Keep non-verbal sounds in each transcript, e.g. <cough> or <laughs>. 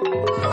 Thank you.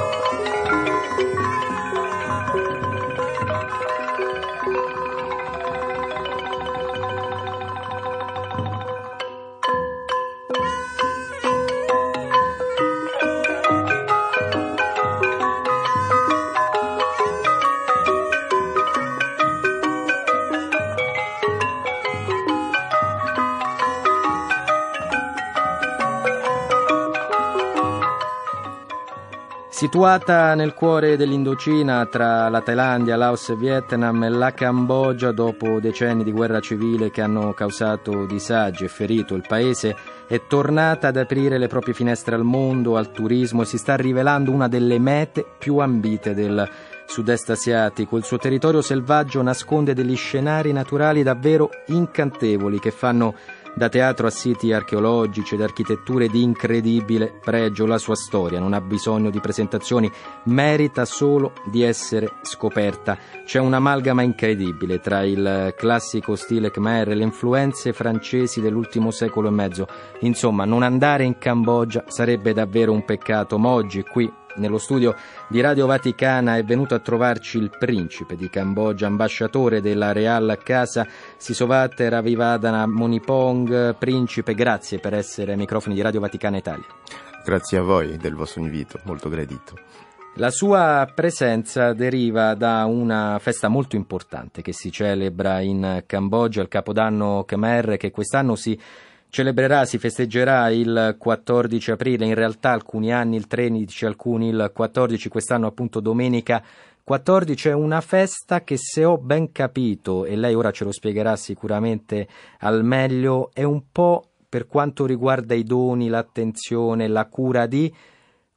Situata nel cuore dell'Indocina tra la Thailandia, Laos e Vietnam e la Cambogia dopo decenni di guerra civile che hanno causato disagi e ferito il paese, è tornata ad aprire le proprie finestre al mondo, al turismo e si sta rivelando una delle mete più ambite del sud-est asiatico. Il suo territorio selvaggio nasconde degli scenari naturali davvero incantevoli che fanno da teatro a siti archeologici ed architetture di incredibile pregio, la sua storia non ha bisogno di presentazioni, merita solo di essere scoperta. C'è un'amalgama incredibile tra il classico stile Khmer e le influenze francesi dell'ultimo secolo e mezzo. Insomma, non andare in Cambogia sarebbe davvero un peccato, ma oggi qui nello studio di Radio Vaticana è venuto a trovarci il principe di Cambogia, ambasciatore della Real Casa Sisovater Avivadana Monipong. Principe, grazie per essere ai microfoni di Radio Vaticana Italia. Grazie a voi del vostro invito, molto gradito. La sua presenza deriva da una festa molto importante che si celebra in Cambogia, il Capodanno Khmer, che quest'anno si celebrerà, si festeggerà il 14 aprile, in realtà alcuni anni il 13, alcuni il 14, quest'anno appunto domenica 14 è una festa che se ho ben capito, e lei ora ce lo spiegherà sicuramente al meglio, è un po' per quanto riguarda i doni, l'attenzione, la cura di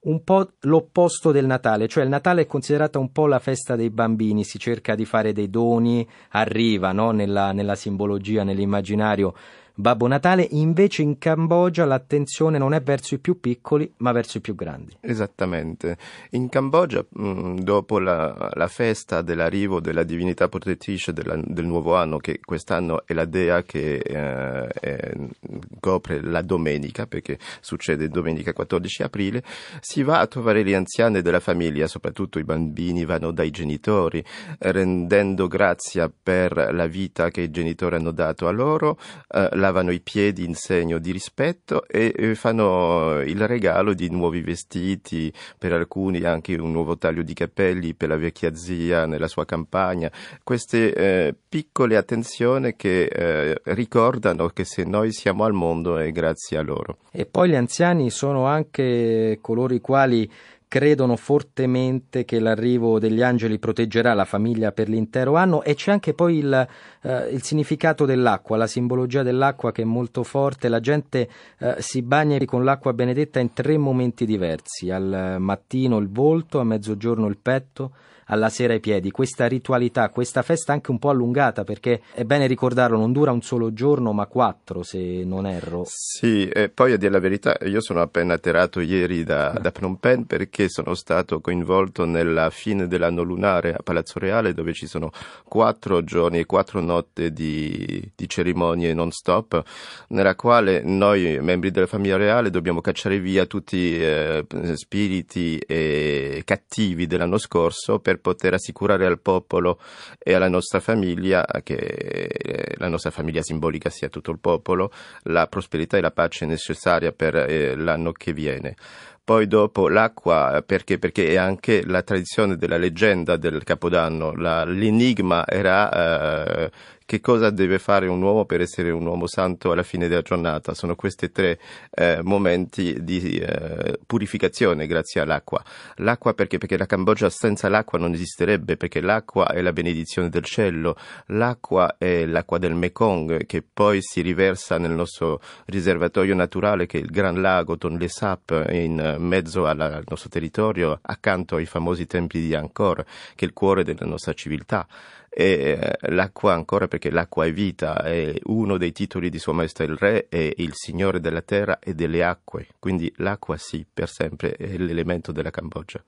un po' l'opposto del Natale, cioè il Natale è considerata un po' la festa dei bambini, si cerca di fare dei doni, arriva no? nella, nella simbologia, nell'immaginario Babbo Natale, invece in Cambogia l'attenzione non è verso i più piccoli, ma verso i più grandi. Esattamente. In Cambogia, mm, dopo la, la festa dell'arrivo della divinità protettrice della, del nuovo anno, che quest'anno è la dea che eh, eh, copre la domenica, perché succede domenica 14 aprile, si va a trovare gli anziani della famiglia, soprattutto i bambini vanno dai genitori, rendendo grazia per la vita che i genitori hanno dato a loro. Eh, la lavano i piedi in segno di rispetto e fanno eh, il regalo di nuovi vestiti, per alcuni anche un nuovo taglio di capelli per la vecchia zia nella sua campagna. Queste eh, piccole attenzioni che eh, ricordano che se noi siamo al mondo è grazie a loro. E poi gli anziani sono anche coloro i quali credono fortemente che l'arrivo degli angeli proteggerà la famiglia per l'intero anno e c'è anche poi il, eh, il significato dell'acqua, la simbologia dell'acqua che è molto forte, la gente eh, si bagna con l'acqua benedetta in tre momenti diversi, al mattino il volto, a mezzogiorno il petto alla sera ai piedi, questa ritualità, questa festa anche un po' allungata, perché è bene ricordarlo, non dura un solo giorno, ma quattro, se non erro. Sì, e poi a dire la verità, io sono appena atterrato ieri da, da Phnom Penh perché sono stato coinvolto nella fine dell'anno lunare a Palazzo Reale, dove ci sono quattro giorni e quattro notti di, di cerimonie non stop, nella quale noi, membri della famiglia reale, dobbiamo cacciare via tutti eh, spiriti e cattivi dell'anno scorso per per poter assicurare al popolo e alla nostra famiglia, che eh, la nostra famiglia simbolica sia tutto il popolo, la prosperità e la pace necessaria per eh, l'anno che viene poi dopo l'acqua perché? perché? è anche la tradizione della leggenda del Capodanno, la, l'enigma era eh, che cosa deve fare un uomo per essere un uomo santo alla fine della giornata. Sono questi tre eh, momenti di eh, purificazione grazie all'acqua. L'acqua perché? Perché la Cambogia senza l'acqua non esisterebbe, perché l'acqua è la benedizione del cielo, l'acqua è l'acqua del Mekong che poi si riversa nel nostro riservatorio naturale che è il Gran Lago Tonle Sap in mezzo alla, al nostro territorio accanto ai famosi templi di Angkor che è il cuore della nostra civiltà e eh, l'acqua ancora perché l'acqua è vita è uno dei titoli di Sua Maestà il Re è il Signore della terra e delle acque quindi l'acqua sì per sempre è l'elemento della Cambogia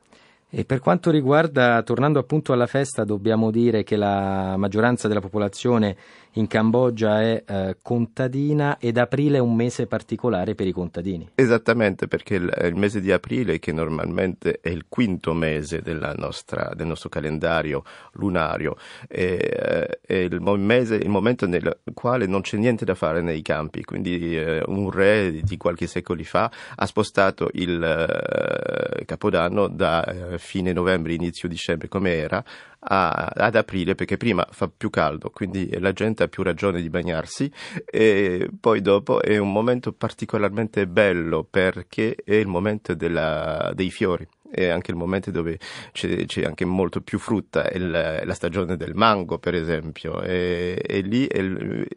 e per quanto riguarda, tornando appunto alla festa, dobbiamo dire che la maggioranza della popolazione in Cambogia è eh, contadina ed aprile è un mese particolare per i contadini. Esattamente, perché il, il mese di aprile, che normalmente è il quinto mese nostra, del nostro calendario lunario, è, eh, è il, mese, il, momento nel quale non c'è niente da fare nei campi, quindi eh, un re di qualche secoli fa ha spostato il eh, Capodanno da eh, fine novembre, inizio dicembre, come era, a, ad aprile perché prima fa più caldo, quindi la gente ha più ragione di bagnarsi e poi dopo è un momento particolarmente bello perché è il momento della, dei fiori è anche il momento dove c'è, c'è anche molto più frutta, è la, la, stagione del mango per esempio, e, e lì è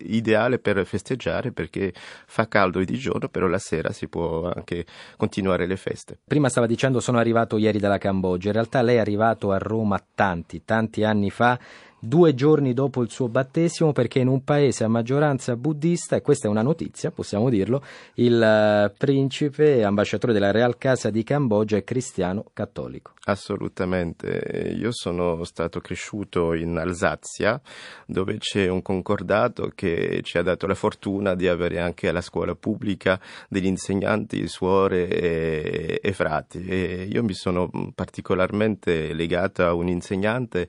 ideale per festeggiare perché fa caldo di giorno, però la sera si può anche continuare le feste. Prima stava dicendo sono arrivato ieri dalla Cambogia, in realtà lei è arrivato a Roma tanti, tanti anni fa due giorni dopo il suo battesimo perché in un paese a maggioranza buddista, e questa è una notizia, possiamo dirlo, il eh, principe ambasciatore della Real Casa di Cambogia è cristiano cattolico. Assolutamente, io sono stato cresciuto in Alsazia dove c'è un concordato che ci ha dato la fortuna di avere anche alla scuola pubblica degli insegnanti, suore e, e frati e io mi sono particolarmente legato a un insegnante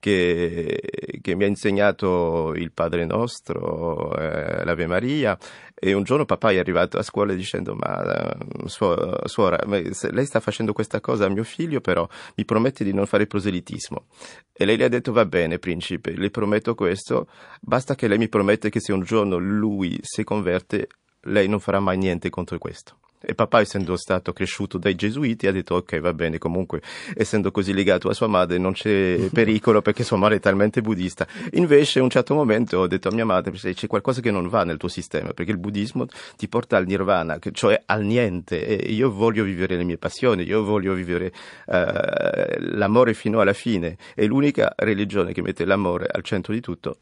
che, che mi ha insegnato il Padre Nostro, eh, l'Ave Maria. E un giorno papà è arrivato a scuola dicendo: Ma eh, suora, suora lei sta facendo questa cosa a mio figlio, però mi promette di non fare proselitismo. E lei le ha detto: Va bene, principe, le prometto questo. Basta che lei mi promette che se un giorno lui si converte, lei non farà mai niente contro questo. E papà, essendo stato cresciuto dai gesuiti, ha detto: Ok, va bene, comunque, essendo così legato a sua madre, non c'è <laughs> pericolo perché sua madre è talmente buddista. Invece, a un certo momento ho detto a mia madre: cioè, C'è qualcosa che non va nel tuo sistema perché il buddismo ti porta al nirvana, cioè al niente. E io voglio vivere le mie passioni, io voglio vivere uh, l'amore fino alla fine. E l'unica religione che mette l'amore al centro di tutto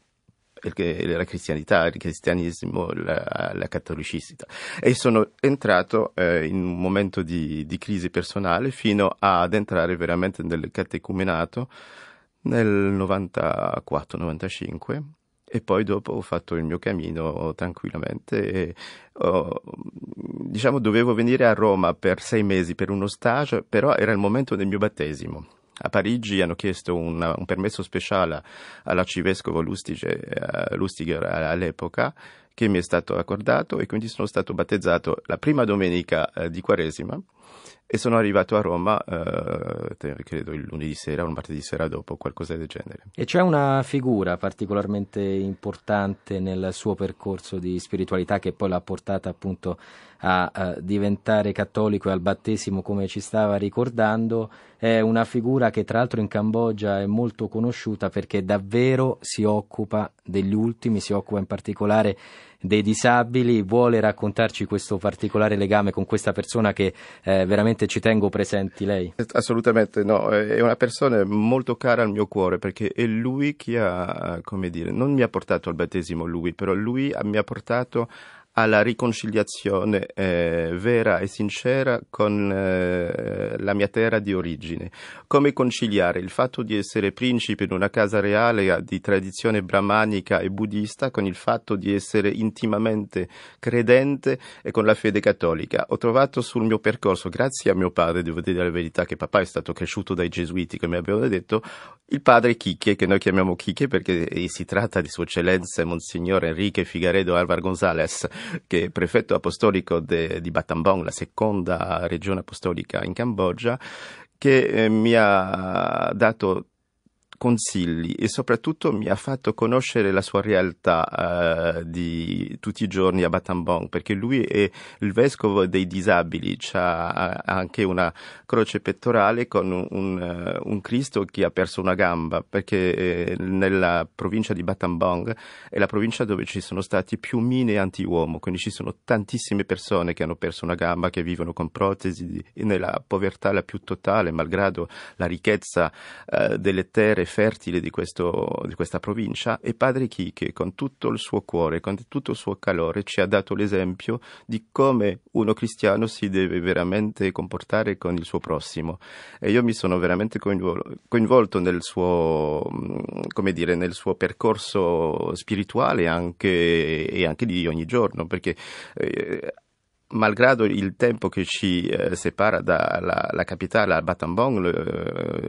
la cristianità, il cristianesimo, la, la cattolicità. E sono entrato eh, in un momento di, di, crisi personale fino ad entrare veramente nel catecumenato nel 94-95 e poi dopo ho fatto il mio cammino tranquillamente. E, oh, diciamo dovevo venire a Roma per sei mesi per uno stage, però era il momento del mio battesimo a Parigi hanno chiesto una, un permesso speciale all'arcivescovo Lustiger, eh, Lustiger all'epoca che mi è stato accordato e quindi sono stato battezzato la prima domenica eh, di Quaresima e sono arrivato a Roma, eh, credo il lunedì sera o il martedì sera dopo, qualcosa del genere. E c'è una figura particolarmente importante nel suo percorso di spiritualità che poi l'ha portata appunto a, a diventare cattolico e al battesimo come ci stava ricordando, è una figura che tra l'altro in Cambogia è molto conosciuta perché davvero si occupa degli ultimi, si occupa in particolare dei disabili, vuole raccontarci questo particolare legame con questa persona che eh, veramente ci tengo presenti lei? Assolutamente no, è una persona molto cara al mio cuore perché è lui che ha, come dire, non mi ha portato al battesimo lui, però lui mi ha portato alla riconciliazione eh, vera e sincera con eh, la mia terra di origine. Come conciliare il fatto di essere principe in una casa reale eh, di tradizione brahmanica e buddista con il fatto di essere intimamente credente e con la fede cattolica. Ho trovato sul mio percorso, grazie a mio padre, devo dire la verità che papà è stato cresciuto dai gesuiti, come abbiamo detto, il padre Chicche, che noi chiamiamo Chicche perché eh, si tratta di Sua Eccellenza Monsignore Enrique Figaredo Alvar González, che è prefetto apostolico de, di Battambang, la seconda regione apostolica in Cambogia, che eh, mi ha dato consigli e soprattutto mi ha fatto conoscere la sua realtà eh, di tutti i giorni a Battambang perché lui è il vescovo dei disabili, ha anche una croce pettorale con un, un, eh, un, Cristo che ha perso una gamba perché eh, nella provincia di Battambang è la provincia dove ci sono stati più mine anti-uomo, quindi ci sono tantissime persone che hanno perso una gamba, che vivono con protesi nella povertà la più totale, malgrado la ricchezza eh, delle terre fertile di, questo, di questa provincia e padre Chiche con tutto il suo cuore, con tutto il suo calore ci ha dato l'esempio di come uno cristiano si deve veramente comportare con il suo prossimo e io mi sono veramente coinvolto nel suo, mm, dire, nel suo percorso spirituale anche, e anche di ogni giorno perché eh, malgrado il tempo che ci eh, separa dalla capitale a Battambang, le,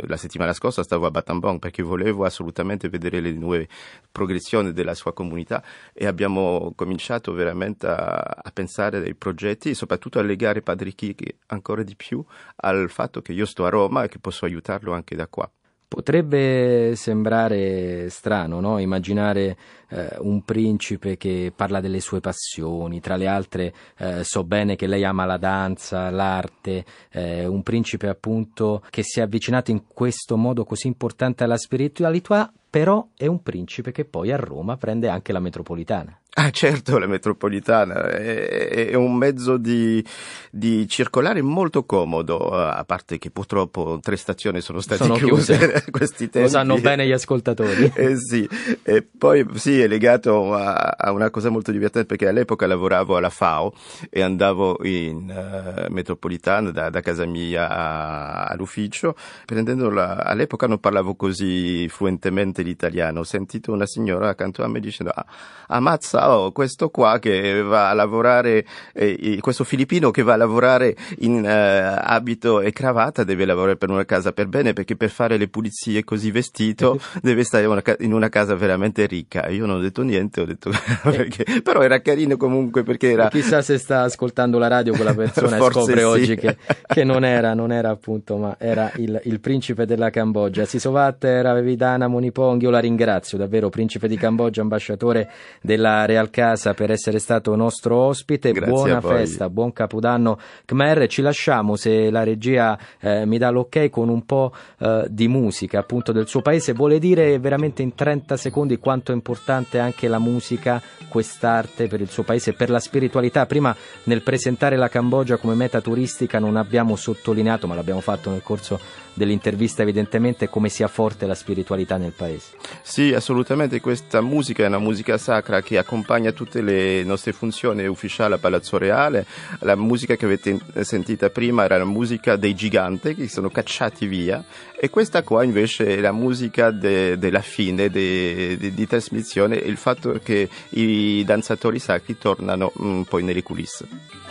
eh, la settimana scorsa stavo a Battambang perché volevo assolutamente vedere le nuove progressioni della sua comunità e abbiamo cominciato veramente a, a pensare ai progetti e soprattutto a legare Padre Chi ancora di più al fatto che io sto a Roma e che posso aiutarlo anche da qua. Potrebbe sembrare strano no? immaginare eh, un principe che parla delle sue passioni, tra le altre eh, so bene che lei ama la danza, l'arte, eh, un principe appunto che si è avvicinato in questo modo così importante alla spiritualità, però è un principe che poi a Roma prende anche la metropolitana. Ah certo, la metropolitana è, è un mezzo di, di, circolare molto comodo, eh, a parte che purtroppo tre stazioni sono state sono chiuse, chiuse. <laughs> questi tempi. Lo sanno bene gli ascoltatori. <laughs> Eh, sì, e poi sì, è legato a, a, una cosa molto divertente perché all'epoca lavoravo alla FAO e andavo in uh, metropolitana da, da, casa mia a, all'ufficio, prendendo la, all'epoca non parlavo così fluentemente l'italiano, ho sentito una signora accanto a me dicendo ah, ammazza fa oh, questo qua che va a lavorare, eh, questo filippino che va a lavorare in eh, abito e cravatta deve lavorare per una casa per bene perché per fare le pulizie così vestito eh deve stare una, in una casa veramente ricca. Io non ho detto niente, ho detto <laughs> perché, però era carino comunque perché era... E chissà se sta ascoltando la radio quella persona e <laughs> scopre sì. oggi che, <laughs> che non, era, non era, appunto, ma era il, il principe della Cambogia. Sisovat era Vidana Monipong, io la ringrazio davvero, principe di Cambogia, ambasciatore della Real Casa per essere stato nostro ospite. Grazie Buona festa, buon Capodanno Khmer. Ci lasciamo, se la regia eh, mi dà l'ok, con un po' eh, di musica appunto del suo paese. Vuole dire veramente in 30 secondi quanto è importante anche la musica, quest'arte per il suo paese, per la spiritualità. Prima nel presentare la Cambogia come meta turistica non abbiamo sottolineato, ma l'abbiamo fatto nel corso dell'intervista evidentemente come sia forte la spiritualità nel paese. Sì, assolutamente, questa musica è una musica sacra che accompagna tutte le nostre funzioni ufficiali a Palazzo Reale. La musica che avete sentita prima era la musica dei giganti che sono cacciati via e questa qua invece è la musica de, della fine de, de, di trasmissione e il fatto che i danzatori sacri tornano mh, mm, poi nelle culisse.